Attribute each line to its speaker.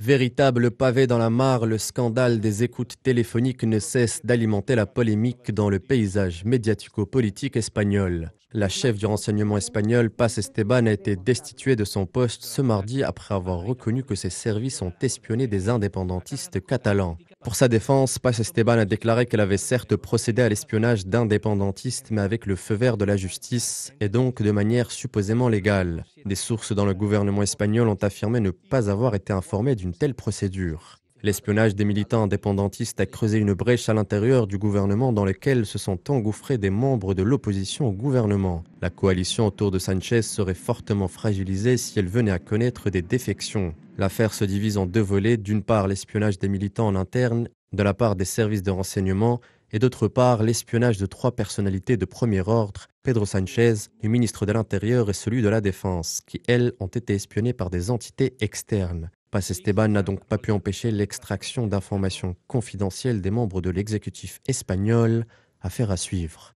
Speaker 1: Véritable pavé dans la mare, le scandale des écoutes téléphoniques ne cesse d'alimenter la polémique dans le paysage médiatico-politique espagnol. La chef du renseignement espagnol, Paz Esteban, a été destituée de son poste ce mardi après avoir reconnu que ses services ont espionné des indépendantistes catalans. Pour sa défense, Paz Esteban a déclaré qu'elle avait certes procédé à l'espionnage d'indépendantistes, mais avec le feu vert de la justice, et donc de manière supposément légale. Des sources dans le gouvernement espagnol ont affirmé ne pas avoir été informées d'une telle procédure. L'espionnage des militants indépendantistes a creusé une brèche à l'intérieur du gouvernement dans laquelle se sont engouffrés des membres de l'opposition au gouvernement. La coalition autour de Sanchez serait fortement fragilisée si elle venait à connaître des défections. L'affaire se divise en deux volets, d'une part l'espionnage des militants en interne, de la part des services de renseignement, et d'autre part l'espionnage de trois personnalités de premier ordre, Pedro Sanchez, le ministre de l'Intérieur et celui de la Défense, qui, elles, ont été espionnées par des entités externes. Paz Esteban n'a donc pas pu empêcher l'extraction d'informations confidentielles des membres de l'exécutif espagnol, affaire à suivre.